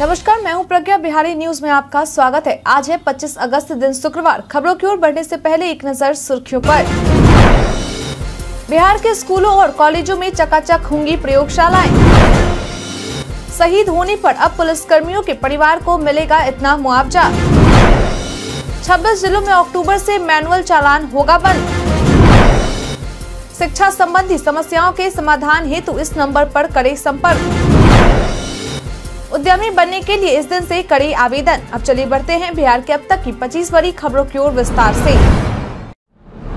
नमस्कार मैं हूं प्रज्ञा बिहारी न्यूज में आपका स्वागत है आज है 25 अगस्त दिन शुक्रवार खबरों की ओर बढ़ने से पहले एक नजर सुर्खियों पर बिहार के स्कूलों और कॉलेजों में चकाचक होंगी प्रयोगशालाएं शहीद होने पर अब पुलिसकर्मियों के परिवार को मिलेगा इतना मुआवजा 26 जिलों में अक्टूबर से मैनुअल चालान होगा बंद शिक्षा संबंधी समस्याओं के समाधान हेतु इस नंबर पर करें संपर्क उद्यमी बनने के लिए इस दिन से कड़ी आवेदन अब चले बढ़ते हैं बिहार के अब तक की 25 बड़ी खबरों की ओर विस्तार से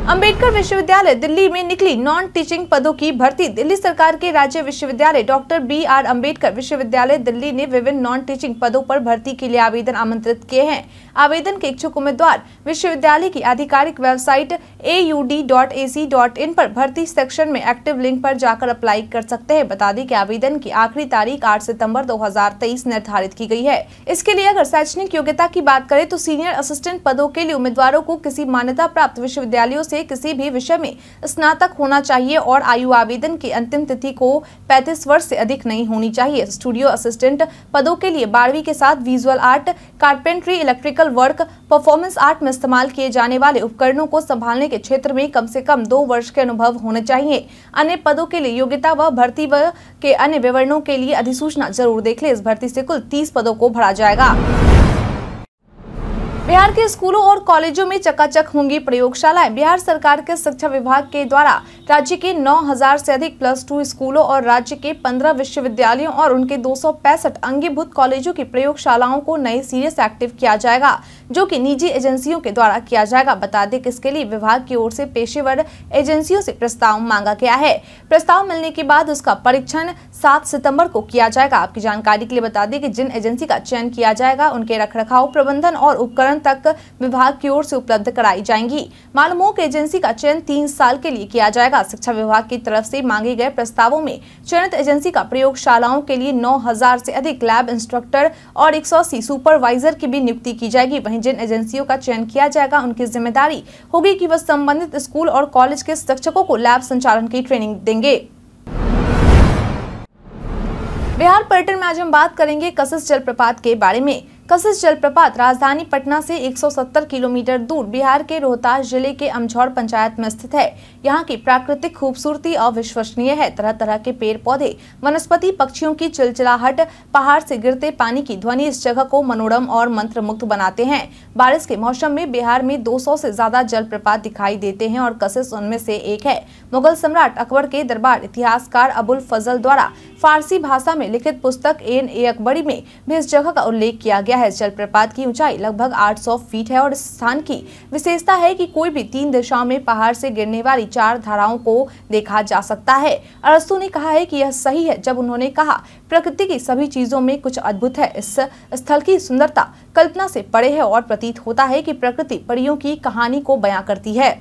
अंबेडकर विश्वविद्यालय दिल्ली में निकली नॉन टीचिंग पदों की भर्ती दिल्ली सरकार के राज्य विश्वविद्यालय डॉक्टर बी आर अम्बेडकर विश्वविद्यालय दिल्ली ने विभिन्न नॉन टीचिंग पदों पर भर्ती के लिए आवेदन आमंत्रित किए हैं आवेदन के इच्छुक उम्मीदवार विश्वविद्यालय की आधिकारिक website A U D dot A C dot in पर भर्ती सेक्शन में एक्टिव लिंक पर जाकर अप्लाई कर सकते हैं बता दें कि आवेदन की आखिरी तारीख आठ सितम्बर दो हजार तेईस निर्धारित की गयी है इसके लिए अगर शैक्षणिक योग्यता की बात करें तो सीनियर असिस्टेंट पदों के लिए उम्मीदवारों को किसी मान्यता प्राप्त विश्वविद्यालयों से लिए किसी भी विषय में स्नातक होना चाहिए और आयु आवेदन की अंतिम तिथि को 35 वर्ष से अधिक नहीं होनी चाहिए स्टूडियो असिस्टेंट पदों के लिए बारहवीं के साथ visual art carpentry electrical work performance art में इस्तेमाल किए जाने वाले उपकरणों को संभालने के क्षेत्र में कम से कम दो वर्ष के अनुभव होने चाहिए अन्य पदों के लिए योग्यता व भर्ती व के अन्य विवरणों के लिए अधिसूचना जरूर देख ले इस भर्ती से कुल तीस पदों को भरा जाएगा बिहार के स्कूलों और कॉलेजों में चकाचक होंगी प्रयोगशालाएं बिहार सरकार के शिक्षा विभाग के द्वारा राज्य के 9000 से अधिक प्लस टू स्कूलों और राज्य के 15 विश्वविद्यालयों और उनके दो अंगीभूत कॉलेजों की प्रयोगशालाओं को नए सीरियस एक्टिव किया जाएगा जो कि निजी एजेंसियों के द्वारा किया जाएगा बता दें कि इसके लिए विभाग की ओर से पेशेवर एजेंसियों से प्रस्ताव मांगा गया है प्रस्ताव मिलने के बाद उसका परीक्षण सात सितंबर को किया जाएगा आपकी जानकारी के लिए बता दें कि जिन एजेंसी का चयन किया जाएगा उनके रखरखाव प्रबंधन और उपकरण तक विभाग की ओर से उपलब्ध कराई जाएंगी मालूम हो कि एजेंसी का चयन तीन साल के लिए किया जाएगा शिक्षा विभाग की तरफ से मांगे गए प्रस्तावों में चयनित एजेंसी का प्रयोगशालाओं के लिए नौ से अधिक लैब इंस्ट्रक्टर और 180 सुपरवाइजर की भी नियुक्ति की जाएगी वही जिन एजेंसियों का चयन किया जाएगा उनकी जिम्मेदारी होगी कि वह संबंधित स्कूल और कॉलेज के शिक्षकों को लैब संचालन की ट्रेनिंग देंगे बिहार पर्यटन में आज हम बात करेंगे कसस जलप्रपात के बारे में कसिस जलप्रपात राजधानी पटना से 170 किलोमीटर दूर बिहार के रोहतास जिले के अमझौर पंचायत में स्थित है यहाँ की प्राकृतिक खूबसूरती अविश्वसनीय है तरह तरह के पेड़ पौधे वनस्पति पक्षियों की चिलचिलाहट पहाड़ से गिरते पानी की ध्वनि इस जगह को मनोरम और मंत्र मुक्त बनाते हैं बारिश के मौसम में बिहार में दो सौ ज्यादा जल दिखाई देते हैं और कसिस उनमें से एक है मुगल सम्राट अकबर के दरबार इतिहासकार अबुल फजल द्वारा फारसी भाषा में लिखित पुस्तक एन ए अकबरी में भी इस जगह का उल्लेख किया गया है है जलप्रपात की ऊंचाई लगभग 800 फीट है और इस स्थान की विशेषता है कि कोई भी तीन दिशाओं में पहाड़ से गिरने वाली चार धाराओं को देखा जा सकता है अरस्तु ने कहा है कि यह सही है जब उन्होंने कहा प्रकृति की सभी चीजों में कुछ अद्भुत है इस स्थल की सुंदरता कल्पना से परे है और प्रतीत होता है की प्रकृति परियों की कहानी को बया करती है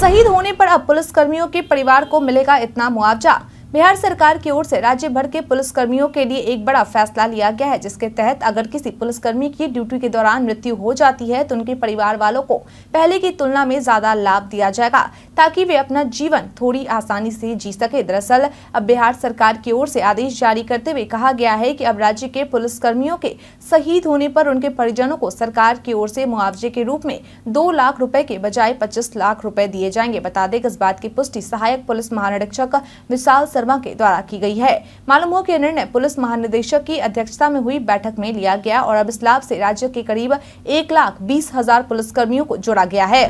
शहीद होने पर अब पुलिसकर्मियों के परिवार को मिलेगा इतना मुआवजा बिहार सरकार की ओर से राज्य भर के पुलिसकर्मियों के लिए एक बड़ा फैसला लिया गया है जिसके तहत अगर किसी पुलिसकर्मी की ड्यूटी के दौरान मृत्यु हो जाती है तो उनके परिवार वालों को पहले की तुलना में ज्यादा लाभ दिया जाएगा ताकि वे अपना जीवन थोड़ी आसानी से जी सके दरअसल अब बिहार सरकार की ओर से आदेश जारी करते हुए कहा गया है की अब राज्य के पुलिसकर्मियों के शहीद होने पर उनके परिजनों को सरकार की ओर से मुआवजे के रूप में दो लाख रूपए के बजाय पच्चीस लाख रूपए दिए जाएंगे बता दें इस बात की पुष्टि सहायक पुलिस महानिरीक्षक विशाल शर्मा के द्वारा की गई है मालूम हो कि निर्णय पुलिस महानिदेशक की अध्यक्षता में हुई बैठक में लिया गया और अब इस लाभ से राज्य के करीब एक लाख बीस हजार पुलिस कर्मियों को जोड़ा गया है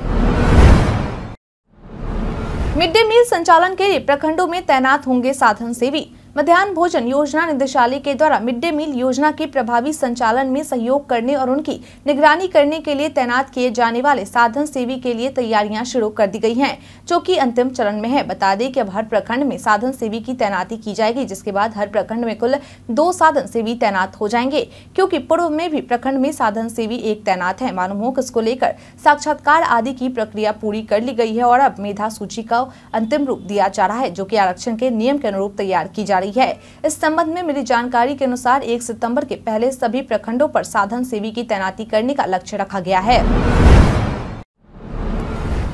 मिड डे मील संचालन के लिए प्रखंडों में तैनात होंगे साधन सेवी मध्यान्ह भोजन योजना निदेशालय के द्वारा मिड डे मील योजना के प्रभावी संचालन में सहयोग करने और उनकी निगरानी करने के लिए तैनात किए जाने वाले साधन सेवी के लिए तैयारियां शुरू कर दी गई हैं जो कि अंतिम चरण में है बता दें कि अब हर प्रखंड में साधन सेवी की तैनाती की जाएगी जिसके बाद हर प्रखंड में कुल दो साधन सेवी तैनात हो जाएंगे क्यूँकी पूर्व में भी प्रखंड में साधन सेवी एक तैनात है मालूम हो इसको लेकर साक्षात्कार आदि की प्रक्रिया पूरी कर ली गई है और अब मेधा सूची का अंतिम रूप दिया जा रहा है जो की आरक्षण के नियम के अनुरूप तैयार की जा रही रही है इस संबंध में मिली जानकारी के अनुसार एक सितम्बर के पहले सभी प्रखंडों पर साधन सेवी की तैनाती करने का लक्ष्य रखा गया है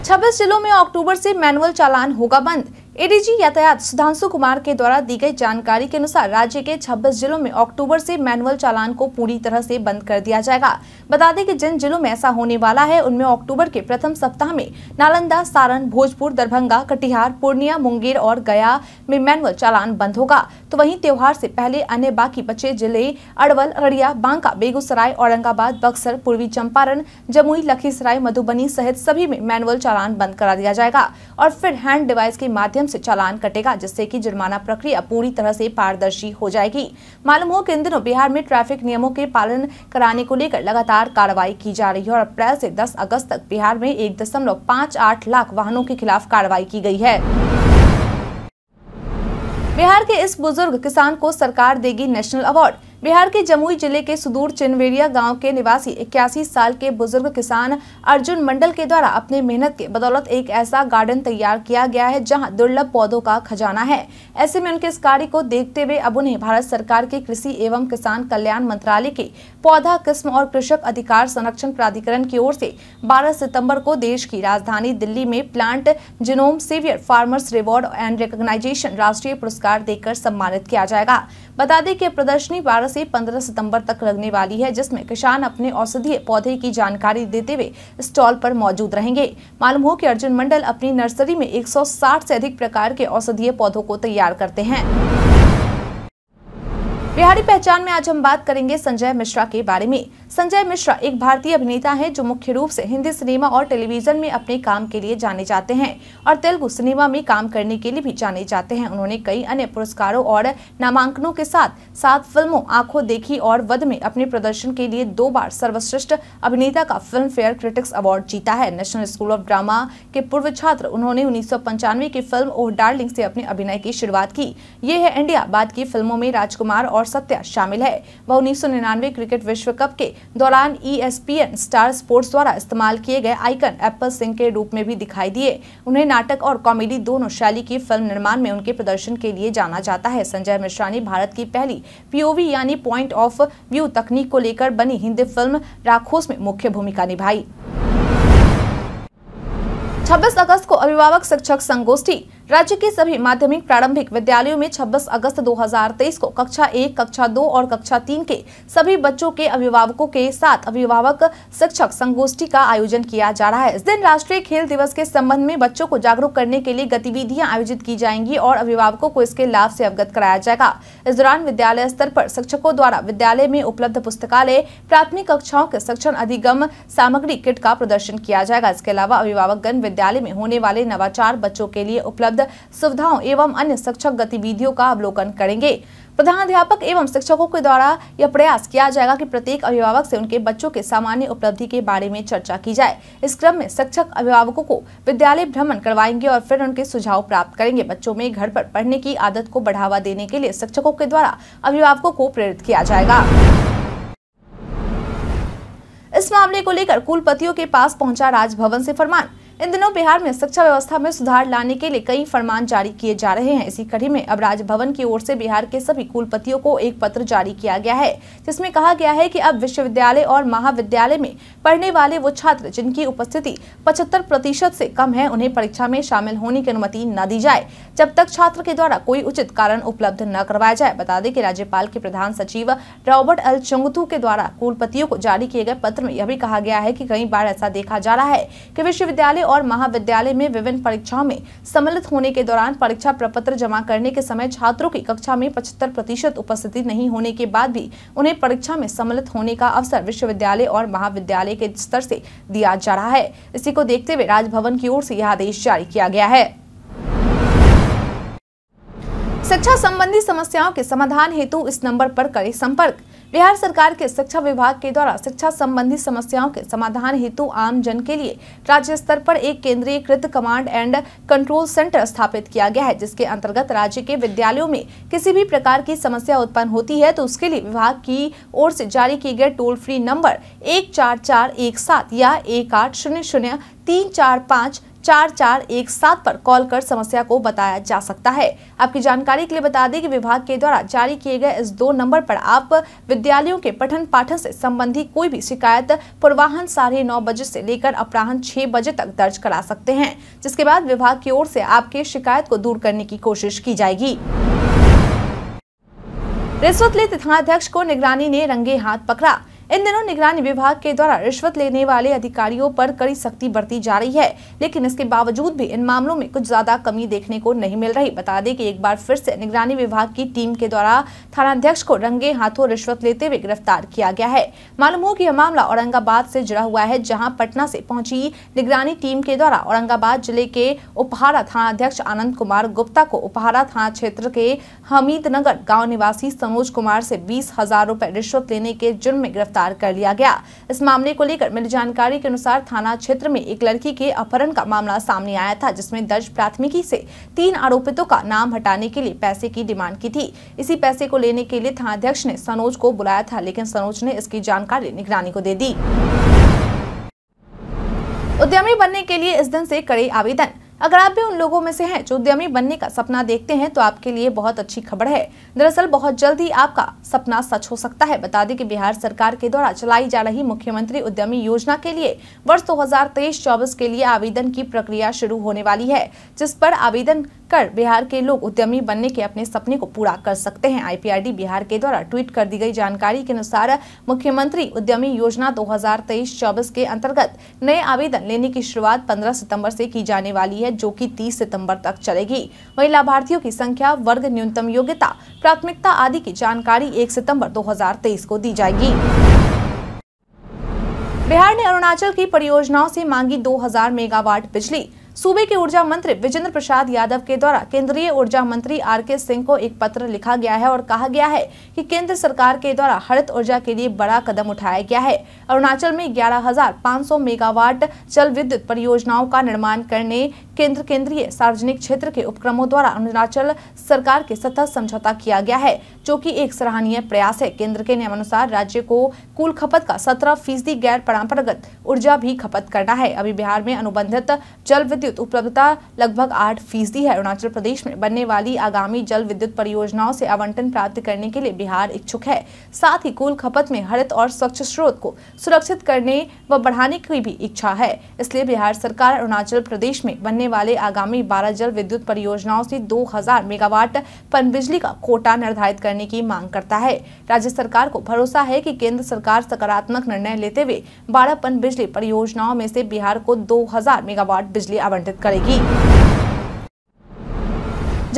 26 जिलों में अक्टूबर से मैनुअल चालान होगा बंद एडीजी यातायात सुधांशु कुमार के द्वारा दी गई जानकारी के अनुसार राज्य के 26 जिलों में अक्टूबर से मैनुअल चालान को पूरी तरह से बंद कर दिया जाएगा बता दें कि जिन जिलों में ऐसा होने वाला है उनमें अक्टूबर के प्रथम सप्ताह में नालंदा सारण भोजपुर दरभंगा कटिहार पूर्णिया मुंगेर और गया में मैनुअल चालान बंद होगा तो वही त्योहार ऐसी पहले अन्य बाकी बचे जिले अरवल अररिया बांका बेगूसराय औरंगाबाद बक्सर पूर्वी चंपारण जमुई लखीसराय मधुबनी सहित सभी में मैनुअल चालान बंद करा दिया जाएगा और फिर हैंड डिवाइस के माध्यम से चालान कटेगा जिससे कि जुर्माना प्रक्रिया पूरी तरह से पारदर्शी हो जाएगी मालूम हो कि इन दिनों बिहार में ट्रैफिक नियमों के पालन कराने को लेकर लगातार कार्रवाई की जा रही है और अप्रैल से 10 अगस्त तक बिहार में एक लाख वाहनों के खिलाफ कार्रवाई की गई है बिहार के इस बुजुर्ग किसान को सरकार देगी नेशनल अवार्ड बिहार के जमुई जिले के सुदूर चिनवेरिया गांव के निवासी इक्यासी साल के बुजुर्ग किसान अर्जुन मंडल के द्वारा अपने मेहनत के बदौलत एक ऐसा गार्डन तैयार किया गया है जहां दुर्लभ पौधों का खजाना है ऐसे में उनके इस कार्य को देखते हुए अब उन्हें भारत सरकार के कृषि एवं किसान कल्याण मंत्रालय के पौधा किस्म और कृषक अधिकार संरक्षण प्राधिकरण की ओर से बारह सितम्बर को देश की राजधानी दिल्ली में plant genome saviour farmers reward and recognition राष्ट्रीय पुरस्कार देकर सम्मानित किया जाएगा बता दें कि प्रदर्शनी बारह से 15 सितंबर तक लगने वाली है जिसमें किसान अपने औषधीय पौधे की जानकारी देते हुए स्टॉल पर मौजूद रहेंगे मालूम हो कि अर्जुन मंडल अपनी नर्सरी में 160 से अधिक प्रकार के औषधीय पौधों को तैयार करते हैं बिहारी पहचान में आज हम बात करेंगे संजय मिश्रा के बारे में संजय मिश्रा एक भारतीय अभिनेता हैं जो मुख्य रूप से हिंदी सिनेमा और टेलीविजन में अपने काम के लिए जाने जाते हैं और तेलुगु सिनेमा में काम करने के लिए भी जाने जाते हैं उन्होंने कई अन्य पुरस्कारों और नामांकनों के साथ सात फिल्मों आंखों देखी और वध में अपने प्रदर्शन के लिए दो बार सर्वश्रेष्ठ अभिनेता का फिल्म फेयर क्रिटिक्स अवार्ड जीता है नेशनल स्कूल ऑफ ड्रामा के पूर्व छात्र उन्होंने उन्नीस की फिल्म ओह डार्लिंग से अपने अभिनय की शुरुआत की ये है इंडिया बाद की फिल्मों में राजकुमार और सत्या शामिल है वह उन्नीस क्रिकेट विश्व कप के दौरान ईएसपीएन स्टार स्पोर्ट्स द्वारा इस्तेमाल किए गए आइकन एप्पल सिंह के रूप में भी दिखाई दिए उन्हें नाटक और कॉमेडी दोनों शैली की फिल्म निर्माण में उनके प्रदर्शन के लिए जाना जाता है संजय मिश्रा ने भारत की पहली पीओवी यानी पॉइंट ऑफ व्यू तकनीक को लेकर बनी हिंदी फिल्म राखोस में मुख्य भूमिका निभाई छब्बीस अगस्त को अभिभावक शिक्षक संगोष्ठी राज्य के सभी माध्यमिक प्रारंभिक विद्यालयों में 26 अगस्त 2023 को कक्षा एक कक्षा दो और कक्षा तीन के सभी बच्चों के अभिभावकों के साथ अभिभावक शिक्षक संगोष्ठी का आयोजन किया जा रहा है इस दिन राष्ट्रीय खेल दिवस के संबंध में बच्चों को जागरूक करने के लिए गतिविधियां आयोजित की जाएंगी और अभिभावकों को इसके लाभ ऐसी अवगत कराया जाएगा इस दौरान विद्यालय स्तर आरोप शिक्षकों द्वारा विद्यालय में उपलब्ध पुस्तकालय प्राथमिक कक्षाओं के शिक्षण अधिगम सामग्री किट का प्रदर्शन किया जाएगा इसके अलावा अभिभावकगण विद्यालय में होने वाले नवाचार बच्चों के लिए उपलब्ध उपलब्ध सुविधाओं एवं अन्य शिक्षक गतिविधियों का अवलोकन करेंगे प्रधानाध्यापक एवं शिक्षकों के द्वारा यह प्रयास किया जाएगा कि प्रत्येक अभिभावक से उनके बच्चों के सामान्य उपलब्धि के बारे में चर्चा की जाए इस क्रम में शिक्षक अभिभावकों को विद्यालय भ्रमण करवाएंगे और फिर उनके सुझाव प्राप्त करेंगे बच्चों में घर पर पढ़ने की आदत को बढ़ावा देने के लिए शिक्षकों के द्वारा अभिभावकों को प्रेरित किया जाएगा इस मामले को लेकर कुलपतियों के पास पहुँचा राजभवन ऐसी फरमान इन दिनों बिहार में शिक्षा व्यवस्था में सुधार लाने के लिए कई फरमान जारी किए जा रहे हैं इसी कड़ी में अब राजभवन की ओर से बिहार के सभी कुलपतियों को एक पत्र जारी किया गया है जिसमें कहा गया है कि अब विश्वविद्यालय और महाविद्यालय में पढ़ने वाले वो छात्र जिनकी उपस्थिति पचहत्तर प्रतिशत से कम है उन्हें परीक्षा में शामिल होने की अनुमति न दी जाए जब तक छात्र के द्वारा कोई उचित कारण उपलब्ध न करवाया जाए बता दें की राज्यपाल के प्रधान सचिव रॉबर्ट एल चुंगथू के द्वारा कुलपतियों को जारी किए गए पत्र में यह भी कहा गया है की कई बार ऐसा देखा जा रहा है की विश्वविद्यालय और महाविद्यालय में विभिन्न परीक्षाओं में सम्मिलित होने के दौरान परीक्षा प्रपत्र जमा करने के समय छात्रों की कक्षा में पचहत्तर प्रतिशत उपस्थिति नहीं होने के बाद भी उन्हें परीक्षा में सम्मिलित होने का अवसर विश्वविद्यालय और महाविद्यालय के स्तर से दिया जा रहा है इसी को देखते हुए राजभवन की ओर से यह आदेश जारी किया गया है शिक्षा संबंधी समस्याओं के समाधान हेतु इस नंबर पर करें संपर्क बिहार सरकार के शिक्षा विभाग के द्वारा शिक्षा संबंधी समस्याओं के समाधान हेतु आम जन के लिए राज्य स्तर पर एक केंद्रीय कृत कमांड एंड कंट्रोल सेंटर स्थापित किया गया है जिसके अंतर्गत राज्य के विद्यालयों में किसी भी प्रकार की समस्या उत्पन्न होती है तो उसके लिए विभाग की ओर से जारी किए गए टोल फ्री नंबर एक चार चार एक सात या एक आठ शून्य शून्य तीन चार पाँच चार चार एक सात पर कॉल कर समस्या को बताया जा सकता है आपकी जानकारी के लिए बता दें कि विभाग के द्वारा जारी किए गए इस दो नंबर पर आप विद्यालयों के पठन पाठन से संबंधी कोई भी शिकायत पूर्वाहन साढ़े नौ बजे से लेकर अपराहन छह बजे तक दर्ज करा सकते हैं जिसके बाद विभाग की ओर से आपके शिकायत को दूर करने की कोशिश की जाएगी रिश्वत ले थानाध्यक्ष को निगरानी ने रंगे हाथ पकड़ा इन दिनों निगरानी विभाग के द्वारा रिश्वत लेने वाले अधिकारियों पर कड़ी सख्ती बरती जा रही है लेकिन इसके बावजूद भी इन मामलों में कुछ ज्यादा कमी देखने को नहीं मिल रही बता दें कि एक बार फिर से निगरानी विभाग की टीम के द्वारा थानाध्यक्ष को रंगे हाथों रिश्वत लेते हुए गिरफ्तार किया गया है मालूम हो कि यह मामला औरंगाबाद से जुड़ा हुआ है जहाँ पटना से पहुंची निगरानी टीम के द्वारा औरंगाबाद जिले के उपहारा थानाध्यक्ष आनंद कुमार गुप्ता को उपहारा थाना क्षेत्र के हमीदनगर गाँव निवासी सनोज कुमार से बीस हजार रूपए रिश्वत लेने के जुर्म में गिरफ्तार गिरफ्तार कर लिया गया इस मामले को लेकर मिली जानकारी के अनुसार थाना क्षेत्र में एक लड़की के अपहरण का मामला सामने आया था जिसमें दर्ज प्राथमिकी से तीन आरोपितों का नाम हटाने के लिए पैसे की डिमांड की थी इसी पैसे को लेने के लिए थानाध्यक्ष ने सनोज को बुलाया था लेकिन सनोज ने इसकी जानकारी निगरानी को दे दी उद्यमी बनने के लिए इस दिन ऐसी कड़े आवेदन अगर आप भी उन लोगों में से हैं जो उद्यमी बनने का सपना देखते हैं तो आपके लिए बहुत अच्छी खबर है दरअसल बहुत जल्द ही आपका सपना सच हो सकता है बता दें कि बिहार सरकार के द्वारा चलाई जा रही मुख्यमंत्री उद्यमी योजना के लिए वर्ष दो हजार के लिए आवेदन की प्रक्रिया शुरू होने वाली है जिस पर आवेदन कर बिहार के लोग उद्यमी बनने के अपने सपने को पूरा कर सकते हैं आईपीआरडी बिहार के द्वारा ट्वीट कर दी गई जानकारी के अनुसार मुख्यमंत्री उद्यमी योजना 2023-24 के अंतर्गत नए आवेदन लेने की शुरुआत 15 सितंबर से की जाने वाली है जो कि 30 सितंबर तक चलेगी वही लाभार्थियों की संख्या वर्ग न्यूनतम योग्यता प्राथमिकता आदि की जानकारी एक सितम्बर दो को दी जाएगी बिहार ने अरुणाचल की परियोजनाओं से मांगी 2000 मेगावाट बिजली सूबे के ऊर्जा मंत्री विजेंद्र प्रसाद यादव के द्वारा केंद्रीय ऊर्जा मंत्री आर के सिंह को एक पत्र लिखा गया है और कहा गया है कि केंद्र सरकार के द्वारा हरित ऊर्जा के लिए बड़ा कदम उठाया गया है अरुणाचल में 11,500 मेगावाट जल विद्युत परियोजनाओं का निर्माण करने केंद्र केंद्रीय सार्वजनिक क्षेत्र के उपक्रमों द्वारा अरुणाचल सरकार के सतह समझौता किया गया है जो कि एक सराहनीय प्रयास है केंद्र के नियमानुसार राज्य को कुल खपत का सत्रह फीसदी गैर परंपरागत ऊर्जा भी खपत करना है अभी बिहार में अनुबंधित जल विद्युत उपलब्धता लगभग आठ फीसदी है अरुणाचल प्रदेश में बनने वाली आगामी जल विद्युत परियोजनाओं से आवंटन प्राप्त करने के लिए बिहार इच्छुक है साथ ही कुल खपत में हरित और स्वच्छ स्रोत को सुरक्षित करने व बढ़ाने की भी इच्छा है इसलिए बिहार सरकार अरुणाचल प्रदेश में बनने वाले आगामी 12 जल विद्युत परियोजनाओं से 2000 मेगावाट पनबिजली का कोटा निर्धारित करने की मांग करता है राज्य सरकार को भरोसा है कि केंद्र सरकार सकारात्मक निर्णय लेते हुए बारह पनबिजली परियोजनाओं में से बिहार को 2000 मेगावाट बिजली आवंटित करेगी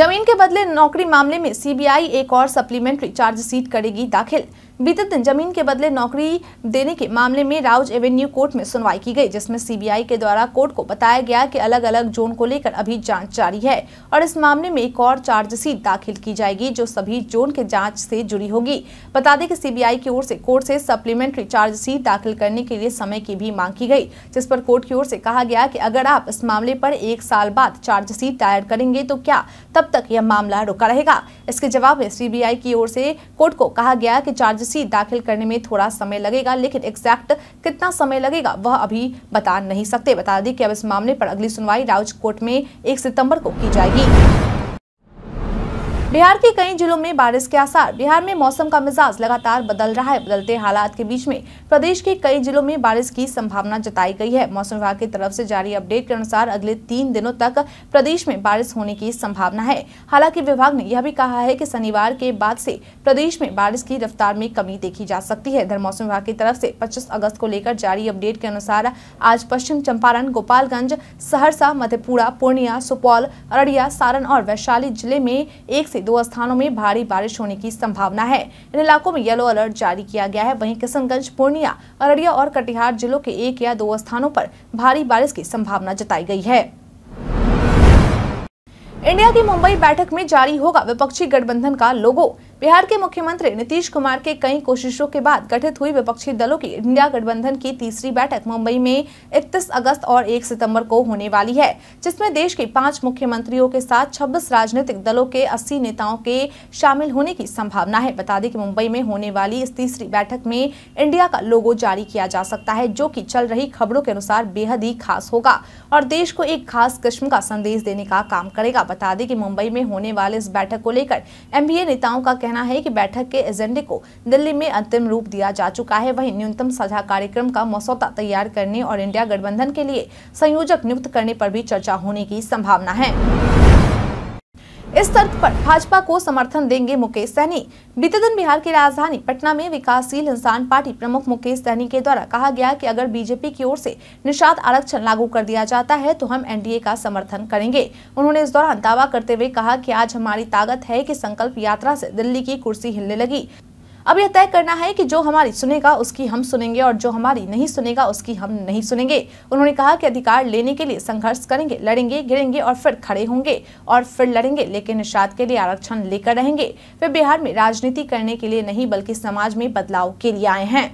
जमीन के बदले नौकरी मामले में सीबीआई एक और सप्लीमेंट्री चार्जशीट करेगी दाखिल बीते दिन जमीन के बदले नौकरी देने के मामले में राउज एवेन्यू कोर्ट में सुनवाई की गई जिसमें सीबीआई के द्वारा कोर्ट को बताया गया कि अलग अलग जोन को लेकर अभी जांच जारी है और इस मामले में एक और चार्जशीट दाखिल की जाएगी जो सभी जोन के जांच से जुड़ी होगी बता दें कि सीबीआई की ओर से कोर्ट से सप्लीमेंट्री चार्जशीट दाखिल करने के लिए समय की भी मांग की गई जिस पर कोर्ट की ओर से कहा गया की अगर आप इस मामले पर एक साल बाद चार्जशीट दायर करेंगे तो क्या तब तक यह मामला रुका रहेगा इसके जवाब में सी की ओर से कोर्ट को कहा गया की चार्ज प्राइवेसी दाखिल करने में थोड़ा समय लगेगा लेकिन एग्जैक्ट कितना समय लगेगा वह अभी बता नहीं सकते बता दें कि अब इस मामले पर अगली सुनवाई राउज कोर्ट में एक सितम्बर को की जाएगी बिहार के कई जिलों में बारिश के आसार बिहार में मौसम का मिजाज लगातार बदल रहा है बदलते हालात के बीच में प्रदेश के कई जिलों में बारिश की संभावना जताई गई है मौसम विभाग की तरफ से जारी अपडेट के अनुसार अगले तीन दिनों तक प्रदेश में बारिश होने की संभावना है हालांकि विभाग ने यह भी कहा है की शनिवार के बाद ऐसी प्रदेश में बारिश की रफ्तार में कमी देखी जा सकती है इधर मौसम विभाग की तरफ ऐसी पच्चीस अगस्त को लेकर जारी अपडेट के अनुसार आज पश्चिम चंपारण गोपालगंज सहरसा मधेपुरा पूर्णिया सुपौल अररिया सारण और वैशाली जिले में एक से दो स्थानों में भारी बारिश होने की संभावना है इन इलाकों में येलो अलर्ट जारी किया गया है वहीं किशनगंज पूर्णिया अररिया और कटिहार जिलों के एक या दो स्थानों पर भारी बारिश की संभावना जताई गई है इंडिया की मुंबई बैठक में जारी होगा विपक्षी गठबंधन का लोगो बिहार के मुख्यमंत्री नीतीश कुमार के कई कोशिशों के बाद गठित हुई विपक्षी दलों की इंडिया गठबंधन की तीसरी बैठक मुंबई में इकतीस अगस्त और एक सितम्बर को होने वाली है जिसमें देश के पांच मुख्यमंत्रियों के साथ छब्बीस राजनीतिक दलों के अस्सी नेताओं के शामिल होने की संभावना है बता दें कि मुंबई में होने वाली इस तीसरी बैठक में इंडिया का लोगो जारी किया जा सकता है जो की चल रही खबरों के अनुसार बेहद ही खास होगा और देश को एक खास किस्म का संदेश देने का काम करेगा बता दें की मुंबई में होने वाले इस बैठक को लेकर एमबीए नेताओं का कहना है कि बैठक के एजेंडे को दिल्ली में अंतिम रूप दिया जा चुका है वहीं न्यूनतम साझा कार्यक्रम का मसौदा तैयार करने और इंडिया गठबंधन के लिए संयोजक नियुक्त करने पर भी चर्चा होने की संभावना है इस तर्क पर भाजपा को समर्थन देंगे मुकेश सहनी बीते दिन बिहार की राजधानी पटना में विकासशील इंसान पार्टी प्रमुख मुकेश सहनी के द्वारा कहा गया कि अगर बीजेपी की ओर से निषाद आरक्षण लागू कर दिया जाता है तो हम एनडीए का समर्थन करेंगे उन्होंने इस दौरान दावा करते हुए कहा कि आज हमारी ताकत है कि संकल्प यात्रा से दिल्ली की कुर्सी हिलने लगी अब यह तय करना है कि जो हमारी सुनेगा उसकी हम सुनेंगे और जो हमारी नहीं सुनेगा उसकी हम नहीं सुनेंगे उन्होंने कहा कि अधिकार लेने के लिए संघर्ष करेंगे लड़ेंगे गिरेंगे और फिर खड़े होंगे और फिर लड़ेंगे लेकिन निषाद के लिए आरक्षण लेकर रहेंगे वे बिहार में राजनीति करने के लिए नहीं बल्कि समाज में बदलाव के लिए आए हैं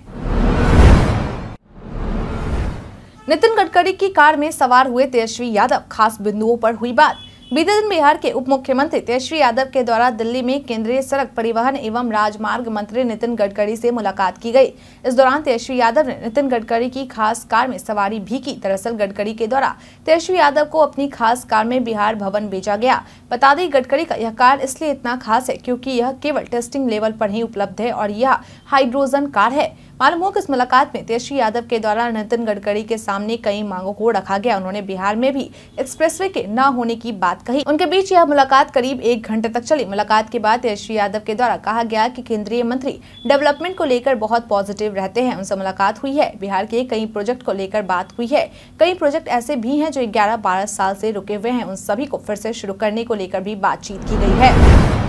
नितिन गडकरी की कार में सवार हुए तेजस्वी यादव खास बिंदुओं पर हुई बात बीते दिन बिहार के उप मुख्यमंत्री तेजस्वी यादव के द्वारा दिल्ली में केंद्रीय सड़क परिवहन एवं राजमार्ग मंत्री नितिन गडकरी से मुलाकात की गई इस दौरान तेजस्वी यादव ने नितिन गडकरी की खास कार में सवारी भी की दरअसल गडकरी के द्वारा तेजस्वी यादव को अपनी खास कार में बिहार भवन भेजा गया बता दें गडकरी का यह कार इसलिए इतना खास है क्यूँकी यह केवल टेस्टिंग लेवल पर ही उपलब्ध है और यह हाइड्रोजन कार है मालूम हो कि इस मुलाकात में तेजस्वी यादव के द्वारा नितिन गडकरी के सामने कई मांगों को रखा गया उन्होंने बिहार में भी एक्सप्रेसवे के न होने की बात कही उनके बीच यह मुलाकात करीब एक घंटे तक चली मुलाकात के बाद तेजस्वी यादव के द्वारा कहा गया की केंद्रीय मंत्री डेवलपमेंट को लेकर बहुत पॉजिटिव रहते हैं उनसे मुलाकात हुई है बिहार के कई प्रोजेक्ट को लेकर बात हुई है कई प्रोजेक्ट ऐसे भी हैं जो ग्यारह बारह साल से रुके हुए हैं उन सभी को फिर से शुरू करने को लेकर भी बातचीत की गई है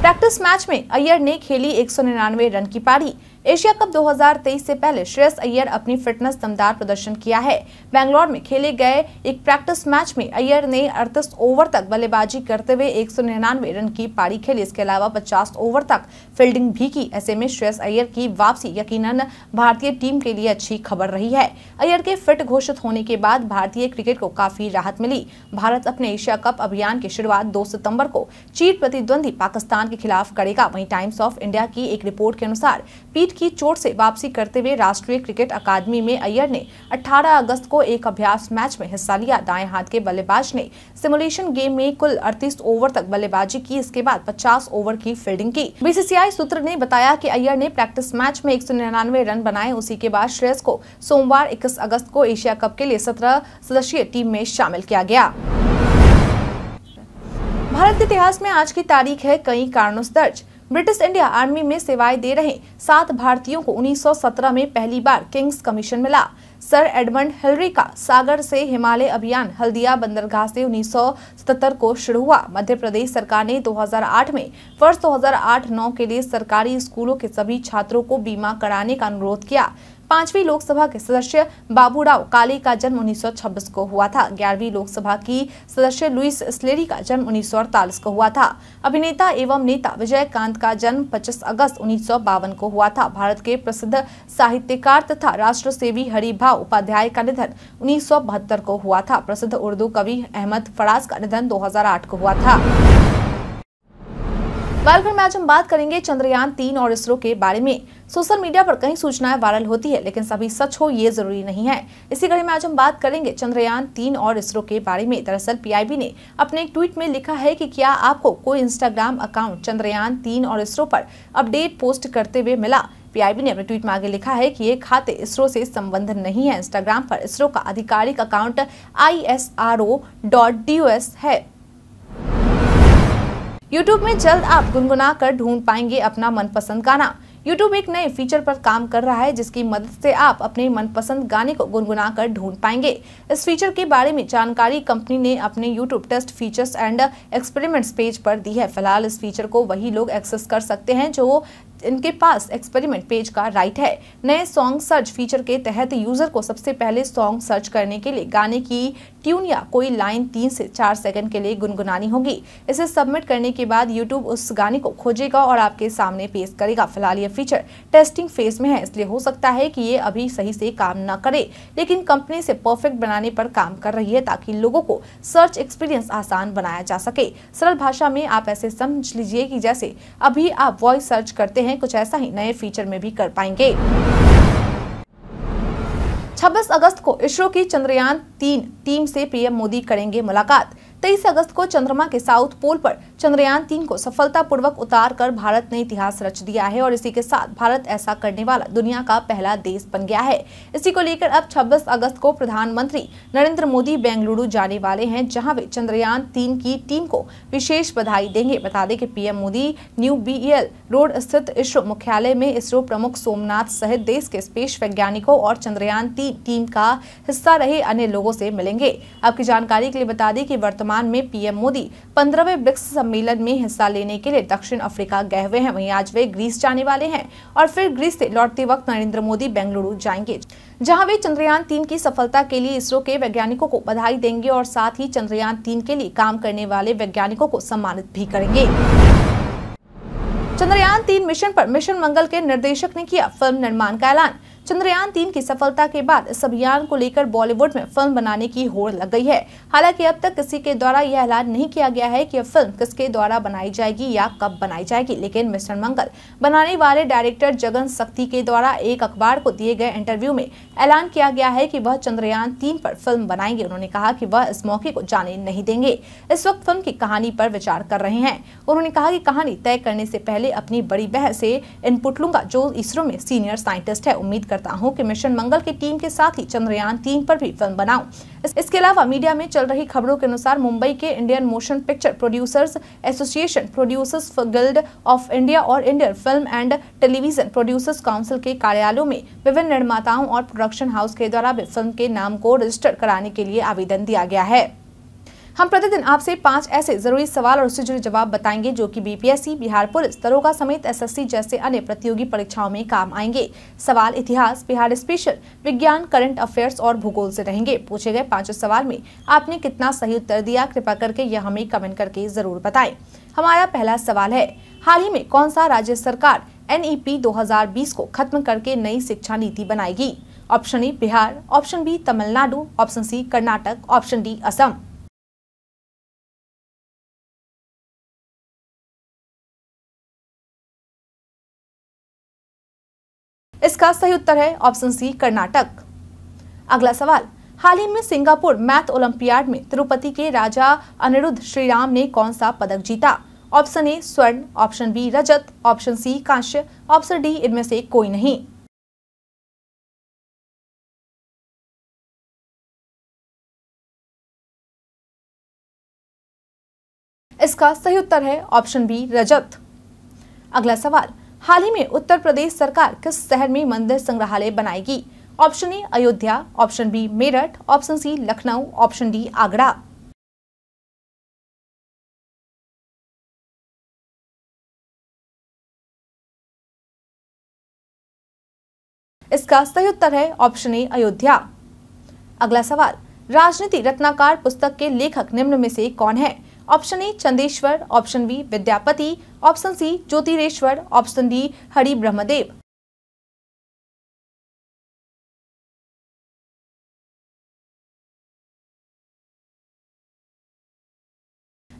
प्रैक्टिस मैच में अय्यर ने खेली एक रन की पारी एशिया कप 2023 से पहले श्रेयस अय्यर अपनी फिटनेस दमदार प्रदर्शन किया है बेंगलोर में खेले गए एक प्रैक्टिस मैच में अय्यर ने अड़तीस ओवर तक बल्लेबाजी करते हुए एक रन की पारी खेली इसके अलावा 50 ओवर तक फील्डिंग भी की ऐसे में श्रेयस अय्यर की वापसी यकीनन भारतीय टीम के लिए अच्छी खबर रही है अय्यर के फिट घोषित होने के बाद भारतीय क्रिकेट को काफी राहत मिली भारत अपने एशिया कप अभियान की शुरुआत दो सितम्बर को चीट प्रतिद्वंदी पाकिस्तान के खिलाफ करेगा वही टाइम्स ऑफ इंडिया की एक रिपोर्ट के अनुसार पी पीठ की चोट से वापसी करते हुए राष्ट्रीय क्रिकेट अकादमी में अय्यर ने 18 अगस्त को एक अभ्यास मैच में हिस्सा लिया दाएं हाथ के बल्लेबाज ने सिमुलेशन गेम में कुल 38 ओवर तक बल्लेबाजी की इसके बाद 50 ओवर की फील्डिंग की बीसीसीआई सूत्र ने बताया कि अय्यर ने प्रैक्टिस मैच में एक रन बनाए उसी के बाद श्रेयस को सोमवार इक्कीस अगस्त को एशिया कप के लिए सत्रह सदस्यीय टीम में शामिल किया गया भारत के इतिहास में आज की तारीख है कई कारणों से दर्ज ब्रिटिश इंडिया आर्मी में सेवाएं दे रहे सात भारतीयों को 1917 में पहली बार किंग्स कमीशन मिला सर एडमंड हिलरी का सागर से हिमालय अभियान हल्दिया बंदरगाह से 1977 को शुरू हुआ मध्य प्रदेश सरकार ने 2008 में वर्ष 2008-9 के लिए सरकारी स्कूलों के सभी छात्रों को बीमा कराने का अनुरोध किया पांचवी लोकसभा के सदस्य बाबूराव काले का जन्म 1926 को हुआ था ग्यारहवीं लोकसभा की सदस्य लुइस स्लेरी का जन्म उन्नीस को हुआ था अभिनेता एवं नेता विजय कांत का जन्म 25 अगस्त उन्नीस को हुआ था भारत के प्रसिद्ध साहित्यकार तथा राष्ट्र सेवी हरिभा उपाध्याय का निधन उन्नीस को हुआ था प्रसिद्ध उर्दू कवि अहमद फराज का निधन 2008 को हुआ था बालखंड में आज हम बात करेंगे चंद्रयान तीन और इसरो के बारे में सोशल मीडिया पर कई सूचनाएं वायरल होती है लेकिन सभी सच हो ये जरूरी नहीं है इसी कड़ी में आज हम बात करेंगे चंद्रयान तीन और इसरो के बारे में दरअसल पीआईबी ने अपने एक ट्वीट में लिखा है कि क्या आपको कोई इंस्टाग्राम अकाउंट चंद्रयान तीन और इसरो पर अपडेट पोस्ट करते हुए मिला पीआईबी ने अपने ट्वीट में आगे लिखा है कि ये खाते इसरो से संबंध नहीं है इंस्टाग्राम पर इसरो का आधिकारिक अकाउंट आई है यूट्यूब में जल्द आप गुनगुना कर ढूंढ पाएंगे अपना मनपसंद गाना यूट्यूब एक नए फीचर पर काम कर रहा है जिसकी मदद से आप अपने मनपसंद गाने को गुनगुना कर ढूंढ पाएंगे इस फीचर के बारे में जानकारी कंपनी ने अपने YouTube test features and experiments page पर दी है फिलहाल इस फीचर को वही लोग एक्सेस कर सकते हैं जो इनके पास एक्सपेरिमेंट पेज का राइट है नए सॉन्ग सर्च फीचर के तहत यूजर को सबसे पहले सॉन्ग सर्च करने के लिए गाने की ट्यून या कोई लाइन तीन से चार सेकंड के लिए गुनगुनानी होगी इसे सबमिट करने के बाद यूट्यूब उस गाने को खोजेगा और आपके सामने पेश करेगा फिलहाल यह फीचर टेस्टिंग फेज में है इसलिए हो सकता है कि ये अभी सही से काम न करे लेकिन कंपनी से परफेक्ट बनाने पर काम कर रही है ताकि लोगों को सर्च एक्सपीरियंस आसान बनाया जा सके सरल भाषा में आप ऐसे समझ लीजिए कि जैसे अभी आप वॉइस सर्च करते हैं हैं कुछ ऐसा ही नए फीचर में भी कर पाएंगे 26 अगस्त को इसरो की चंद्रयान तीन टीम से पीएम मोदी करेंगे मुलाकात 23 अगस्त को चंद्रमा के साउथ पोल पर चंद्रयान तीन को सफलतापूर्वक उतार कर भारत ने इतिहास रच दिया है और इसी के साथ भारत ऐसा करने वाला दुनिया का पहला देश बन गया है इसी को लेकर अब 26 अगस्त को प्रधानमंत्री नरेंद्र मोदी बेंगलुरु जाने वाले हैं जहां वे चंद्रयान तीन की टीम को विशेष बधाई देंगे बता दें कि PM Modi new B road स्थित इसरो मुख्यालय में इसरो प्रमुख सोमनाथ सहित देश के स्पेश वैज्ञानिकों और चंद्रयान तीन टीम का हिस्सा रहे अन्य लोगों से मिलेंगे आपकी जानकारी के लिए बता दें कि वर्तमान में पीएम मोदी पंद्रहवें ब्रिक्स सम्मेलन में हिस्सा लेने के लिए दक्षिण अफ्रीका गए हुए हैं वहीं आज वे ग्रीस जाने वाले हैं और फिर ग्रीस से लौटते वक्त नरेंद्र मोदी बेंगलुरु जाएंगे जहां वे चंद्रयान तीन की सफलता के लिए इसरो के वैज्ञानिकों को बधाई देंगे और साथ ही चंद्रयान तीन के लिए काम करने वाले वैज्ञानिकों को सम्मानित भी करेंगे चंद्रयान तीन मिशन आरोप मिशन मंगल के निर्देशक ने किया फिल्म निर्माण का ऐलान चंद्रयान तीन की सफलता के बाद इस अभियान को लेकर बॉलीवुड में फिल्म बनाने की होड़ लग गई है हालांकि अब तक किसी के द्वारा यह ऐलान नहीं किया गया है कि यह फिल्म किसके द्वारा बनाई जाएगी या कब बनाई जाएगी लेकिन मिस्टर मंगल बनाने वाले डायरेक्टर जगन सख्ती के द्वारा एक अखबार को दिए गए इंटरव्यू में ऐलान किया गया है की वह चंद्रयान तीन पर फिल्म बनाएंगे उन्होंने कहा की वह इस मौके को जाने नहीं देंगे इस वक्त फिल्म की कहानी पर विचार कर रहे हैं उन्होंने कहा की कहानी तय करने से पहले अपनी बड़ी बहन से इनपुट लूंगा जो इसरो में सीनियर साइंटिस्ट है उम्मीद कर करता हूं कि मिशन मंगल की टीम के साथ ही चंद्रयान तीन पर भी फिल्म बनाऊं इसके अलावा मीडिया में चल रही खबरों के अनुसार मुंबई के Indian motion picture producers association producers guild of India और Indian film and television producers council के कार्यालयों में विभिन्न निर्माताओं और प्रोडक्शन हाउस के द्वारा फिल्म के नाम को रजिस्टर कराने के लिए आवेदन दिया गया है हम प्रतिदिन आपसे पांच ऐसे जरूरी सवाल और उससे जुड़े जवाब बताएंगे जो कि बीपीएससी बिहार पुलिस दरोगा समेत एसएससी जैसे अन्य प्रतियोगी परीक्षाओं में काम आएंगे सवाल इतिहास बिहार स्पेशल विज्ञान करंट अफेयर्स और भूगोल से रहेंगे पूछे गए पांचों सवाल में आपने कितना सही उत्तर दिया कृपा करके यह हमें कमेंट करके जरूर बताए हमारा पहला सवाल है हाल ही में कौन सा राज्य सरकार एन ई e को खत्म करके नई शिक्षा नीति बनाएगी option A Bihar option B Tamil Nadu option C Karnataka option D Assam इसका सही उत्तर है ऑप्शन सी कर्नाटक अगला सवाल हाल ही में सिंगापुर मैथ ओलंपियाड में तिरुपति के राजा अनिरुद्ध श्रीराम ने कौन सा पदक जीता ऑप्शन ए स्वर्ण ऑप्शन बी रजत ऑप्शन सी कांश्य ऑप्शन डी इनमें से कोई नहीं इसका सही उत्तर है ऑप्शन बी रजत अगला सवाल हाल ही में उत्तर प्रदेश सरकार किस शहर में मंदिर संग्रहालय बनाएगी option A Ayodhya option B Meerut option C Lucknow option D Agra इसका सही उत्तर है ऑप्शन ए अयोध्या अगला सवाल राजनीति रत्नाकार पुस्तक के लेखक निम्न में से कौन है option A Chandeshwar option B Vidyapati option C Jyotireshwar option D Hari Brahmadev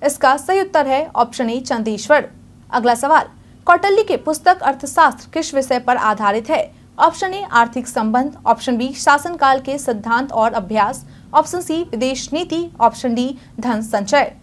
इसका सही उत्तर है ऑप्शन ए चंदेश्वर अगला सवाल कौटल्य के पुस्तक अर्थशास्त्र किस विषय पर आधारित है ऑप्शन ए आर्थिक संबंध ऑप्शन बी शासनकाल के सिद्धांत और अभ्यास ऑप्शन सी विदेश नीति ऑप्शन डी धन संचय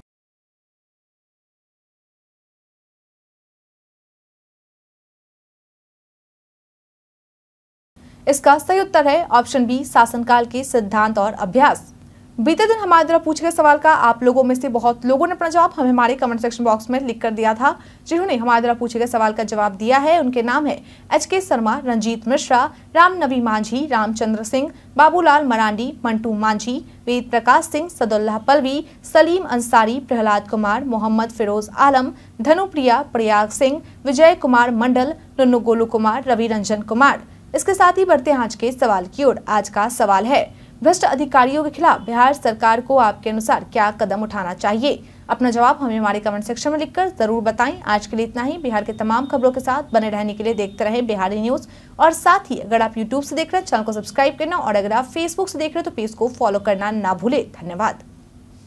इसका सही उत्तर है ऑप्शन बी शासनकाल के सिद्धांत और अभ्यास बीते दिन हमारे द्वारा पूछे गए सवाल का आप लोगों में से बहुत लोगों ने अपना जवाब हमें हमारे कमेंट सेक्शन बॉक्स में लिख कर दिया था जिन्होंने हमारे द्वारा पूछे गए सवाल का जवाब दिया है उनके नाम है एच के शर्मा रंजीत मिश्रा राम नवी मांझी रामचंद्र सिंह बाबूलाल मरांडी मंटू मांझी वेद प्रकाश सिंह सदुल्लाह पलवी सलीम अंसारी प्रहलाद कुमार मोहम्मद फिरोज आलम धनुप्रिया प्रयाग सिंह विजय कुमार मंडल नुनु गोलू कुमार रवि रंजन कुमार इसके साथ ही बढ़ते हैं आज के सवाल की ओर आज का सवाल है भ्रष्ट अधिकारियों के खिलाफ बिहार सरकार को आपके अनुसार क्या कदम उठाना चाहिए अपना जवाब हमें हमारे कमेंट सेक्शन में लिखकर जरूर बताएं आज के लिए इतना ही बिहार के तमाम खबरों के साथ बने रहने के लिए देखते रहें बिहारी न्यूज और साथ ही अगर आप यूट्यूब से देख रहे हैं चैनल को सब्सक्राइब करना और अगर आप फेसबुक से देख रहे हैं तो पेज को फॉलो करना ना भूले धन्यवाद